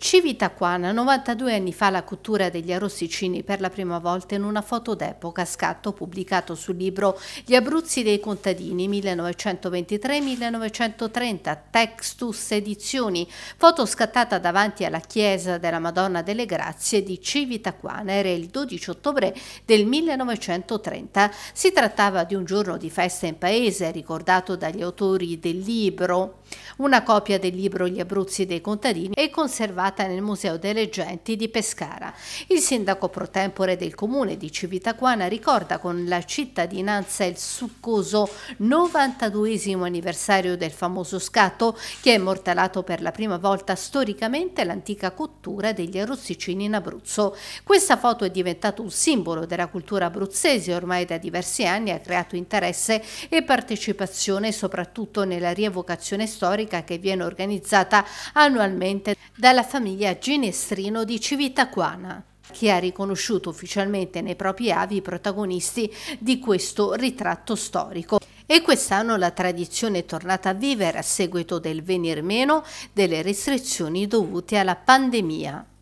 Civitaquana, 92 anni fa la cottura degli arrossicini per la prima volta in una foto d'epoca scatto pubblicato sul libro Gli Abruzzi dei contadini 1923-1930, Textus Edizioni, foto scattata davanti alla chiesa della Madonna delle Grazie di Civitaquana, era il 12 ottobre del 1930. Si trattava di un giorno di festa in paese ricordato dagli autori del libro, una copia del libro Gli Abruzzi dei contadini è conservata conservata nel Museo delle Genti di Pescara. Il sindaco pro tempore del comune di Civitaquana ricorda con la cittadinanza il succoso 92 anniversario del famoso scatto che ha immortalato per la prima volta storicamente l'antica cottura degli arrossicini in Abruzzo. Questa foto è diventata un simbolo della cultura abruzzese ormai da diversi anni ha creato interesse e partecipazione soprattutto nella rievocazione storica che viene organizzata annualmente dalla famiglia famiglia Ginestrino di Civitacuana, che ha riconosciuto ufficialmente nei propri avi i protagonisti di questo ritratto storico. E quest'anno la tradizione è tornata a vivere a seguito del venir meno delle restrizioni dovute alla pandemia.